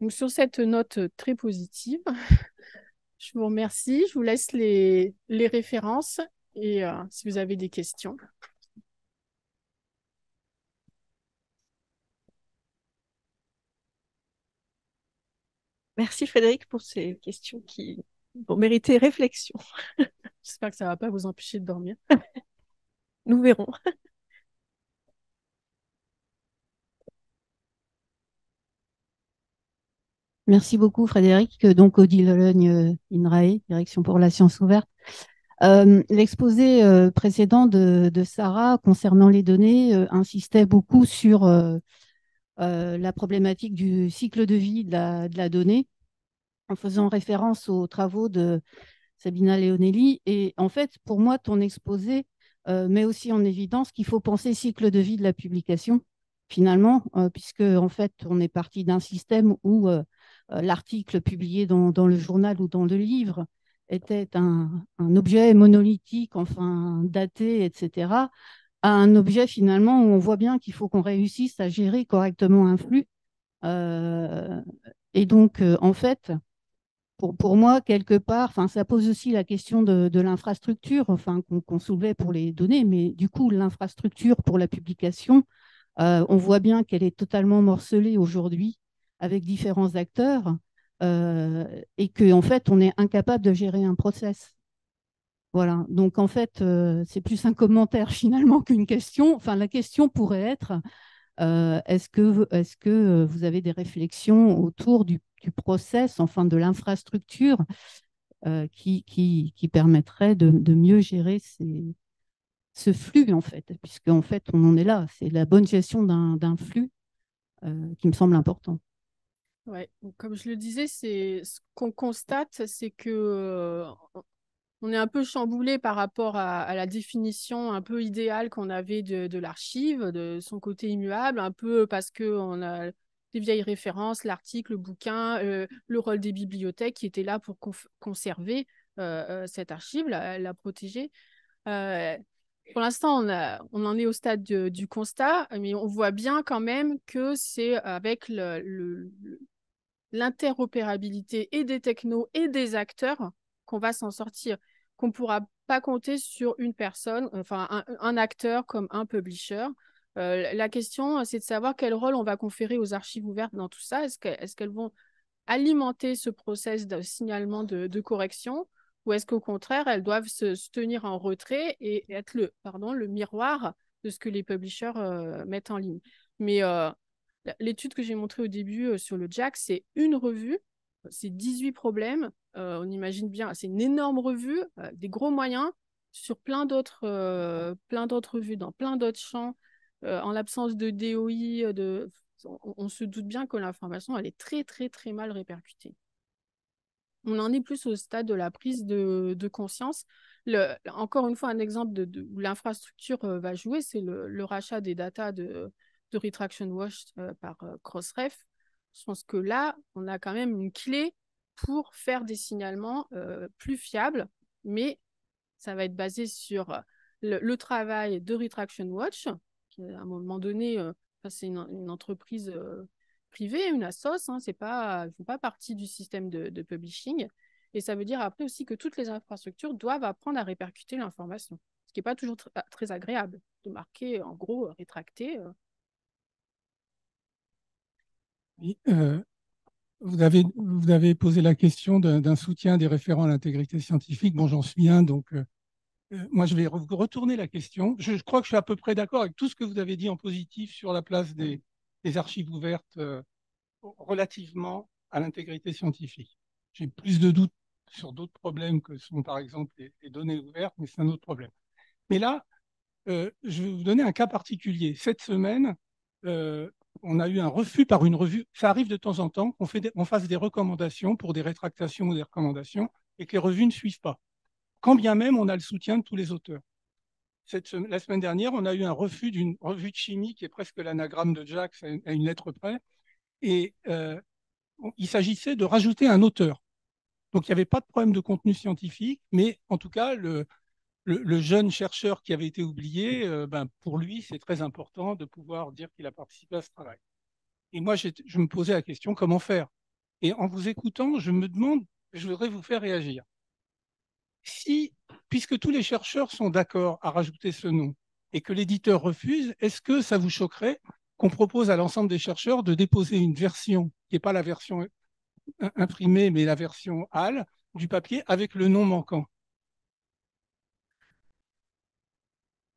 Donc sur cette note très positive, je vous remercie, je vous laisse les, références et euh, si vous avez des questions. Merci Frédéric pour ces questions qui vont mériter réflexion. J'espère que ça ne va pas vous empêcher de dormir. Nous verrons. Merci beaucoup, Frédéric. Donc, Odile Logne, euh, INRAE, Direction pour la science ouverte. Euh, l'exposé euh, précédent de, Sarah concernant les données insistait beaucoup sur la problématique du cycle de vie de la, donnée, en faisant référence aux travaux de Sabina Leonelli. Et en fait, pour moi, ton exposé euh, mais aussi en évidence qu'il faut penser cycle de vie de la publication, finalement, euh, puisque en fait, on est parti d'un système où euh, l'article publié dans, le journal ou dans le livre était un, objet monolithique, enfin daté, etc., à un objet finalement où on voit bien qu'il faut qu'on réussisse à gérer correctement un flux. et donc, en fait, pour, moi, quelque part, ça pose aussi la question de, l'infrastructure, enfin, qu'on soulevait pour les données, mais du coup, l'infrastructure pour la publication, euh, on voit bien qu'elle est totalement morcelée aujourd'hui avec différents acteurs euh, et qu'en en fait, on est incapable de gérer un process. Voilà, donc en fait, euh, c'est plus un commentaire finalement qu'une question. Enfin, la question pourrait être, est-ce que, est que vous avez des réflexions autour du du process, enfin de l'infrastructure euh, qui, qui, qui, permettrait de, de mieux gérer ces, ce flux, en fait, puisque en fait, on en est là. C'est la bonne gestion d'un flux euh, qui me semble important. Ouais, comme je le disais, c'est ce qu'on constate, c'est que euh, on est un peu chamboulé par rapport à, à la définition un peu idéale qu'on avait de, de l'archive, de son côté immuable, un peu parce que on a les vieilles références, l'article, le bouquin, euh, le rôle des bibliothèques qui étaient là pour conserver euh, euh, cette archive, la, protéger. pour l'instant, on, on, en est au stade du constat, mais on voit bien quand même que c'est avec l'interopérabilité et des technos et des acteurs qu'on va s'en sortir, qu'on ne pourra pas compter sur une personne, enfin un acteur comme un publisher. Euh, la question, c'est de savoir quel rôle on va conférer aux archives ouvertes dans tout ça. Est-ce qu'elles vont alimenter ce process de signalement de, correction ou est-ce qu'au contraire, elles doivent se, tenir en retrait et être le, pardon, le miroir de ce que les publishers euh, mettent en ligne Mais euh, l'étude que j'ai montrée au début sur le Jack, c'est une revue, c'est 18 problèmes. on imagine bien, c'est une énorme revue, des gros moyens sur plein d'autres revues, dans plein d'autres champs euh, en l'absence de DOI, euh, On, se doute bien que l'information, elle est très, très, très mal répercutée. On en est plus au stade de la prise de, conscience. encore une fois, un exemple de, où l'infrastructure euh, va jouer, c'est le, rachat des datas de, Retraction Watch par Crossref. Je pense que là, on a quand même une clé pour faire des signalements plus fiables, mais ça va être basé sur le travail de Retraction Watch, à un moment donné, euh, c'est une, entreprise euh, privée, une ASOS, hein, c'est pas, pas partie du système de, publishing. Et ça veut dire après aussi que toutes les infrastructures doivent apprendre à répercuter l'information, ce qui n'est pas toujours ah, très agréable de marquer, euh, en gros, rétracté. vous, avez, vous avez posé la question d'un soutien des référents à l'intégrité scientifique. Bon, j'en suis un, donc euh, moi, je vais retourner la question. Je, crois que je suis à peu près d'accord avec tout ce que vous avez dit en positif sur la place des, archives ouvertes euh, relativement à l'intégrité scientifique. J'ai plus de doutes sur d'autres problèmes que sont, par exemple, les, données ouvertes, mais c'est un autre problème. Mais là, euh, je vais vous donner un cas particulier. Cette semaine, on a eu un refus par une revue. Ça arrive de temps en temps qu'on fasse des recommandations pour des rétractations ou des recommandations et que les revues ne suivent pas quand bien même on a le soutien de tous les auteurs. Cette, la semaine dernière, on a eu un refus d'une revue de chimie qui est presque l'anagramme de Jack à une lettre près. Et euh, il s'agissait de rajouter un auteur. Donc il n'y avait pas de problème de contenu scientifique, mais en tout cas, le, jeune chercheur qui avait été oublié, euh, ben, pour lui, c'est très important de pouvoir dire qu'il a participé à ce travail. Et moi, je me posais la question comment faire Et en vous écoutant, je me demande, je voudrais vous faire réagir. Si, puisque tous les chercheurs sont d'accord à rajouter ce nom et que l'éditeur refuse, est-ce que ça vous choquerait qu'on propose à l'ensemble des chercheurs de déposer une version qui n'est pas la version euh, imprimée, mais la version HAL du papier avec le nom manquant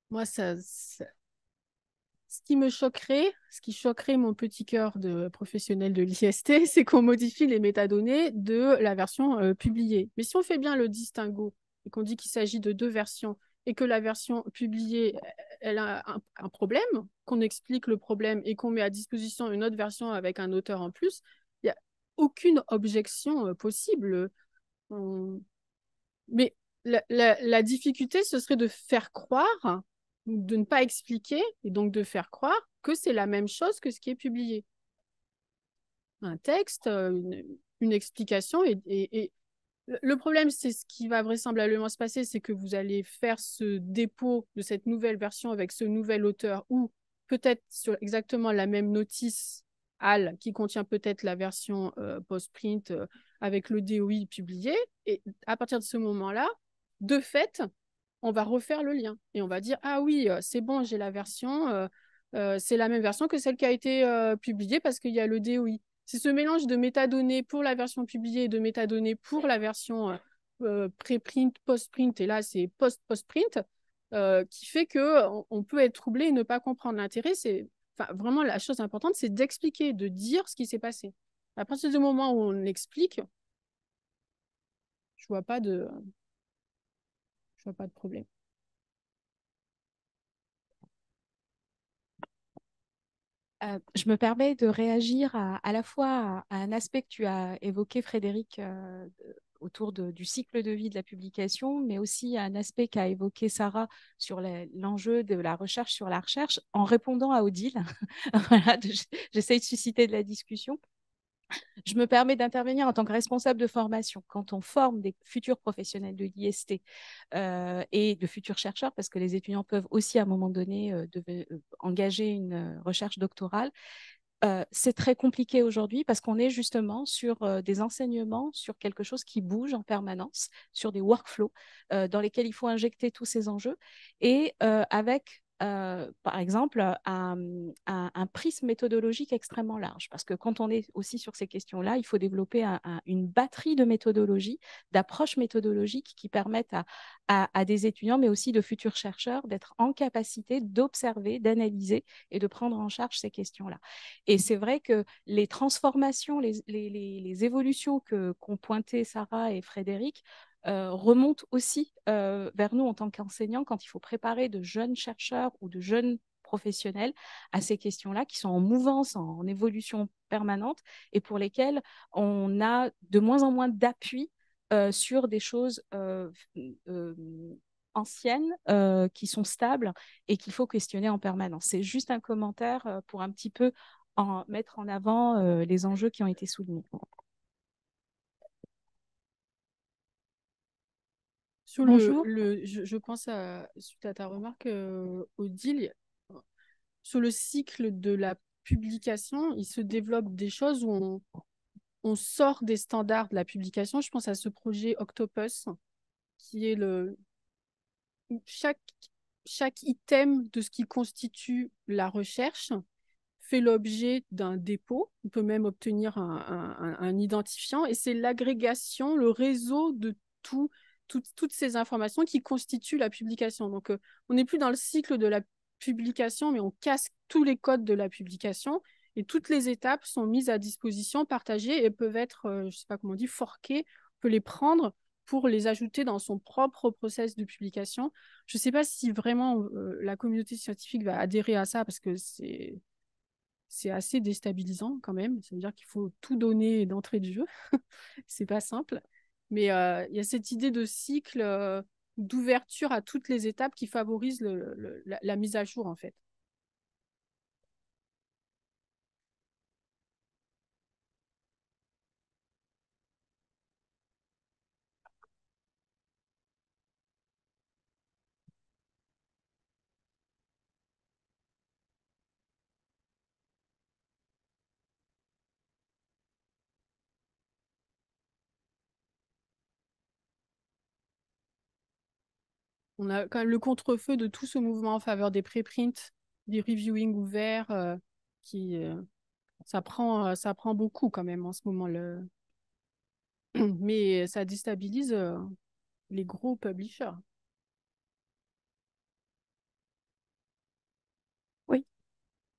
Moi, ça, ce qui me choquerait, ce qui choquerait mon petit cœur de professionnel de l'IST, c'est qu'on modifie les métadonnées de la version euh, publiée. Mais si on fait bien le distinguo et qu'on dit qu'il s'agit de deux versions et que la version publiée, elle a un, problème, qu'on explique le problème et qu'on met à disposition une autre version avec un auteur en plus, il n'y a aucune objection euh, possible. Mais la difficulté, ce serait de faire croire de ne pas expliquer et donc de faire croire que c'est la même chose que ce qui est publié. Un texte, euh, une, explication et, le problème, c'est ce qui va vraisemblablement se passer, c'est que vous allez faire ce dépôt de cette nouvelle version avec ce nouvel auteur ou peut-être sur exactement la même notice HAL qui contient peut-être la version euh, post-print euh, avec le DOI publié. Et à partir de ce moment-là, de fait, on va refaire le lien et on va dire ah oui, euh, c'est bon, j'ai la version, euh, euh, c'est la même version que celle qui a été publiée parce qu'il y a le DOI. C'est ce mélange de métadonnées pour la version publiée et de métadonnées pour la version pré-print, post-print, et là c'est post-post-print, qui fait que on, peut être troublé et ne pas comprendre l'intérêt. C'est vraiment la chose importante, c'est d'expliquer, de dire ce qui s'est passé. À partir du moment où on explique, je vois pas de, pas de problème. Euh, je me permets de réagir à, la fois à, un aspect que tu as évoqué, Frédéric, euh, autour du cycle de vie de la publication, mais aussi à un aspect qu'a évoqué Sarah sur l'enjeu de la recherche sur la recherche, en répondant à Odile. voilà, J'essaie de susciter de la discussion je me permets d'intervenir en tant que responsable de formation. Quand on forme des futurs professionnels de l'IST euh, et de futurs chercheurs, parce que les étudiants peuvent aussi à un moment donné euh, euh, engager une recherche doctorale, c'est très compliqué aujourd'hui parce qu'on est justement sur des enseignements, sur quelque chose qui bouge en permanence, sur des workflows dans lesquels il faut injecter tous ces enjeux et avec euh, par exemple, un, hum, un, prisme méthodologique extrêmement large. Parce que quand on est aussi sur ces questions-là, il faut développer une batterie de méthodologies, d'approches méthodologiques qui permettent à, des étudiants, mais aussi de futurs chercheurs, d'être en capacité d'observer, d'analyser et de prendre en charge ces questions-là. Et c'est vrai que les transformations, les, évolutions que qu'ont pointé Sarah et Frédéric euh, remonte aussi euh, vers nous en tant qu'enseignants quand il faut préparer de jeunes chercheurs ou de jeunes professionnels à ces questions-là qui sont en mouvance, en, évolution permanente et pour lesquelles on a de moins en moins d'appui euh, sur des choses anciennes qui sont stables et qu'il faut questionner en permanence. C'est juste un commentaire pour un petit peu en, mettre en avant les enjeux qui ont été soulignés. le, je, pense à, suite à ta remarque, euh, Odile, sur le cycle de la publication, il se développe des choses où on, sort des standards de la publication. Je pense à ce projet Octopus, qui est le. Chaque, chaque item de ce qui constitue la recherche fait l'objet d'un dépôt. On peut même obtenir un, identifiant et c'est l'agrégation, le réseau de tout toutes ces informations qui constituent la publication. Donc, euh, on n'est plus dans le cycle de la publication, mais on casse tous les codes de la publication et toutes les étapes sont mises à disposition, partagées et peuvent être, euh, je ne sais pas comment on dit, forquées. On peut les prendre pour les ajouter dans son propre process de publication. Je ne sais pas si vraiment euh, la communauté scientifique va adhérer à ça parce que c'est c'est assez déstabilisant quand même. Ça veut dire qu'il faut tout donner d'entrée de jeu. c'est pas simple. Mais euh, il y a cette idée de cycle, euh, d'ouverture à toutes les étapes qui favorise la, mise à jour, en fait. on a quand même le contre de tout ce mouvement en faveur des préprints, des reviewing ouverts, euh, qui euh, ça prend euh, ça prend beaucoup quand même en ce moment le, mais ça déstabilise les gros publishers. Oui.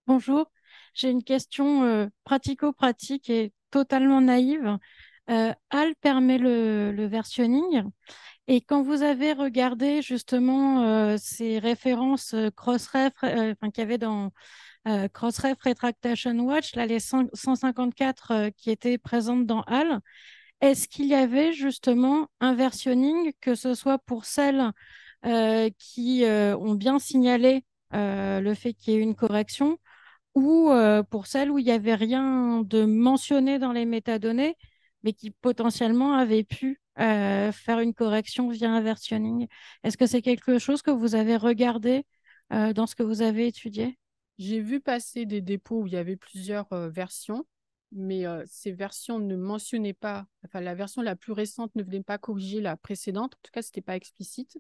Bonjour, j'ai une question pratico-pratique et totalement naïve. AL permet le, le versionning et quand vous avez regardé justement euh, ces références euh, Crossref euh, qu'il y avait dans Crossref Retractation Watch, là, les 154 qui étaient présentes dans HAL, est-ce qu'il y avait justement un versionning, que ce soit pour celles qui ont bien signalé le fait qu'il y ait une correction, ou pour celles où il n'y avait rien de mentionné dans les métadonnées mais qui potentiellement avaient pu euh, faire une correction via un versionning. Est-ce que c'est quelque chose que vous avez regardé euh, dans ce que vous avez étudié J'ai vu passer des dépôts où il y avait plusieurs euh, versions, mais ces versions ne mentionnaient pas, enfin la version la plus récente ne venait pas corriger la précédente, en tout cas ce n'était pas explicite.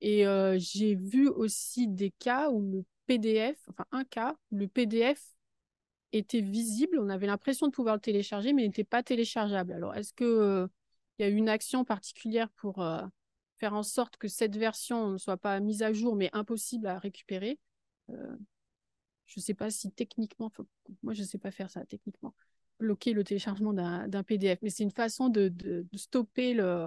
Et j'ai vu aussi des cas où le PDF, enfin un cas, le PDF était visible. On avait l'impression de pouvoir le télécharger, mais n'était pas téléchargeable. Alors, est-ce qu'il euh, il y a une action particulière pour euh, faire en sorte que cette version ne soit pas mise à jour, mais impossible à récupérer euh, Je ne sais pas si techniquement, moi je ne sais pas faire ça techniquement, bloquer le téléchargement d'un PDF, mais c'est une façon de, stopper le,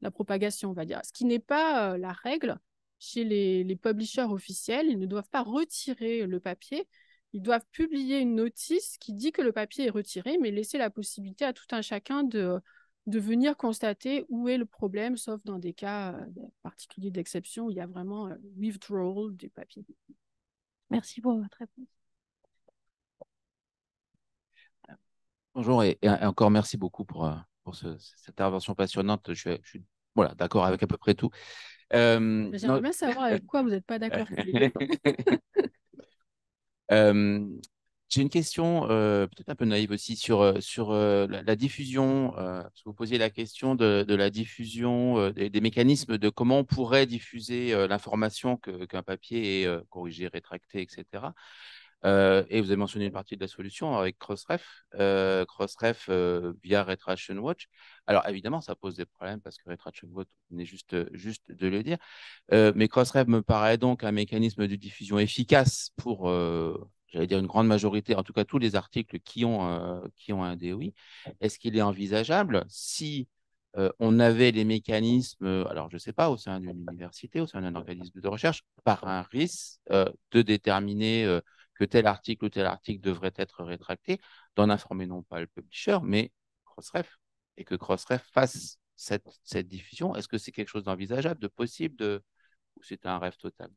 la propagation, on va dire. Ce qui n'est pas la règle chez les, les publishers officiels, ils ne doivent pas retirer le papier, ils doivent publier une notice qui dit que le papier est retiré, mais laisser la possibilité à tout un chacun de, de venir constater où est le problème, sauf dans des cas euh, particuliers d'exception où il y a vraiment euh, withdrawal du papier. Merci pour votre réponse. Bonjour et, encore merci beaucoup pour, euh, pour cette intervention passionnante. Je, suis voilà, d'accord avec à peu près tout. J'aimerais bien savoir avec quoi vous n'êtes pas d'accord. Euh, j'ai une question euh, peut-être un peu naïve aussi sur, euh, la, diffusion. vous posiez la question de, la diffusion, des, mécanismes de comment on pourrait diffuser l'information qu'un papier est corrigé, rétracté, etc. Euh, et vous avez mentionné une partie de la solution avec Crossref, euh, Crossref euh, via Retraction Watch. Alors évidemment, ça pose des problèmes parce que Retraction Watch, on est juste, juste de le dire. mais Crossref me paraît donc un mécanisme de diffusion efficace pour, j'allais dire, une grande majorité, en tout cas tous les articles qui ont, qui ont un DOI. Est-ce qu'il est envisageable si on avait les mécanismes, alors je ne sais pas, au sein d'une université, au sein d'un organisme de recherche, par un risque de déterminer que tel article ou tel article devrait être rétracté, d'en informer non pas le publisher, mais Crossref, et que Crossref fasse cette, diffusion. Est-ce que c'est quelque chose d'envisageable, de possible, de... ou c'est un rêve total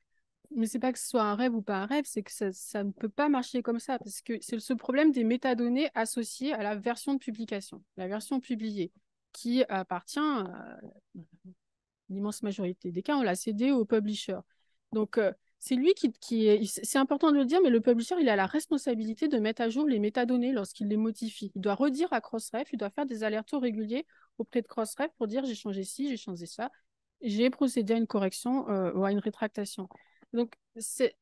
mais c'est pas que ce soit un rêve ou pas un rêve, c'est que ça, ne peut pas marcher comme ça, parce que c'est ce problème des métadonnées associées à la version de publication, la version publiée, qui appartient, l'immense majorité des cas, on l'a cédée au publisher. Donc, euh, c'est lui qui, qui c'est important de le dire, mais le publisher, il a la responsabilité de mettre à jour les métadonnées lorsqu'il les modifie. Il doit redire à Crossref, il doit faire des alertes réguliers auprès de Crossref pour dire j'ai changé ci, j'ai changé ça, j'ai procédé à une correction euh, ou à une rétractation. Donc, c'est,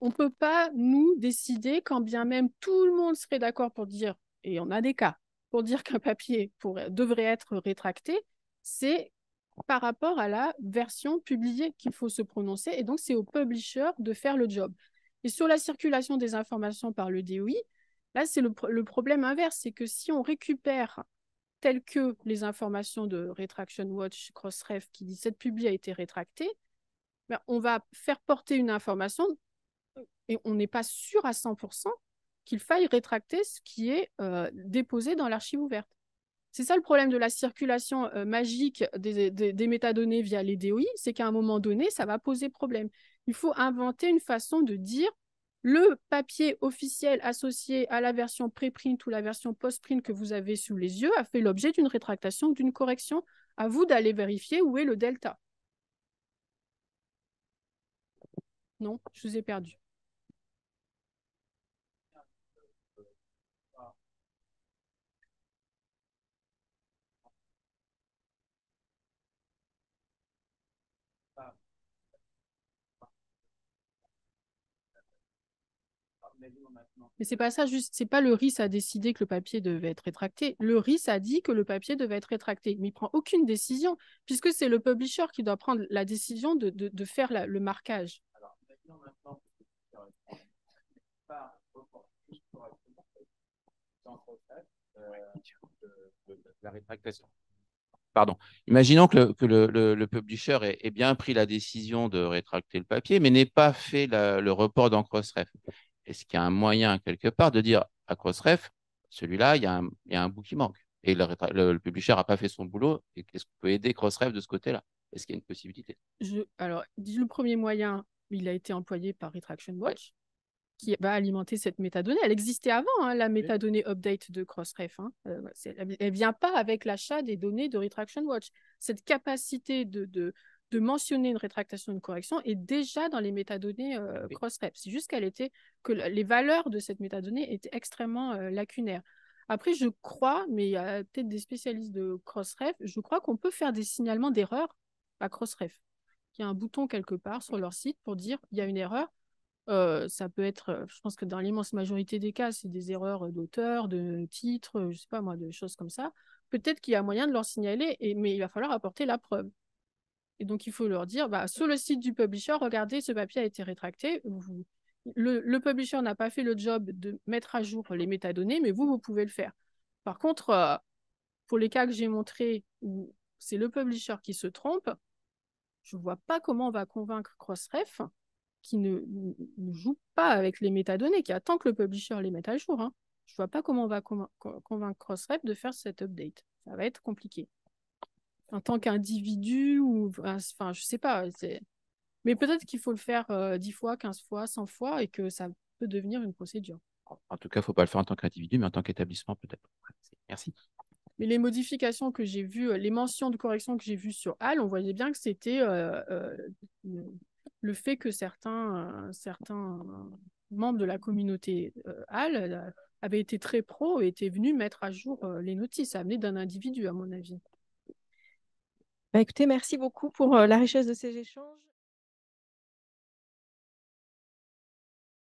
on ne peut pas, nous, décider, quand bien même tout le monde serait d'accord pour dire, et on a des cas, pour dire qu'un papier devrait être rétracté, c'est par rapport à la version publiée qu'il faut se prononcer. Et donc, c'est au publisher de faire le job. Et sur la circulation des informations par le DOI, là, c'est le, problème inverse. C'est que si on récupère telles que les informations de Retraction Watch Crossref qui dit cette publi a été rétractée, ben, on va faire porter une information et on n'est pas sûr à 100% qu'il faille rétracter ce qui est euh, déposé dans l'archive ouverte. C'est ça le problème de la circulation euh, magique des, métadonnées via les DOI, c'est qu'à un moment donné, ça va poser problème. Il faut inventer une façon de dire le papier officiel associé à la version préprint ou la version post-print que vous avez sous les yeux a fait l'objet d'une rétractation ou d'une correction. À vous d'aller vérifier où est le delta. Non, je vous ai perdu. Mais c'est pas ça juste, c'est pas le RIS a décidé que le papier devait être rétracté. Le RIS a dit que le papier devait être rétracté, mais il prend aucune décision puisque c'est le publisher qui doit prendre la décision de, faire le marquage. Alors, maintenant, la rétractation. Pardon. Imaginons que le, que le, le, publisher ait, bien pris la décision de rétracter le papier, mais n'ait pas fait le report dans Crossref. Est-ce qu'il y a un moyen quelque part de dire à Crossref, celui-là, il, y, a un bout qui manque et le, publisher n'a pas fait son boulot et qu'est-ce qu'on peut aider Crossref de ce côté-là Est-ce qu'il y a une possibilité Alors, le premier moyen, il a été employé par Retraction Watch qui va alimenter cette métadonnée. Elle existait avant, hein, la métadonnée update de Crossref. Hein. Euh, elle ne vient pas avec l'achat des données de Retraction Watch. Cette capacité de, de mentionner une rétractation, une correction est déjà dans les métadonnées euh, Crossref. C'est juste que les valeurs de cette métadonnée étaient extrêmement euh, lacunaires. Après, je crois, mais il y a peut-être des spécialistes de Crossref, je crois qu'on peut faire des signalements d'erreur à Crossref. Il y a un bouton quelque part sur leur site pour dire il y a une erreur. Euh, ça peut être, je pense que dans l'immense majorité des cas, c'est des erreurs d'auteur, de titre, je sais pas moi, de choses comme ça. Peut-être qu'il y a moyen de leur signaler, et, mais il va falloir apporter la preuve. Et donc, il faut leur dire, bah, sur le site du publisher, regardez, ce papier a été rétracté. Le, publisher n'a pas fait le job de mettre à jour les métadonnées, mais vous, vous pouvez le faire. Par contre, euh, pour les cas que j'ai montrés où c'est le publisher qui se trompe, je ne vois pas comment on va convaincre Crossref qui ne, joue pas avec les métadonnées, qui attend que le publisher les mette à jour. Hein. Je ne vois pas comment on va convaincre Crossref de faire cet update. Ça va être compliqué en tant qu'individu ou enfin je sais pas mais peut-être qu'il faut le faire 10 euh, fois 15 fois 100 fois et que ça peut devenir une procédure en, tout cas faut pas le faire en tant qu'individu mais en tant qu'établissement peut-être merci mais les modifications que j'ai vues euh, les mentions de correction que j'ai vues sur HAL on voyait bien que c'était euh, le fait que certains certains membres de la communauté HAL avaient été très pro et étaient venus mettre à jour les notices amenées d'un individu à mon avis bah, merci beaucoup pour euh, la richesse de ces échanges.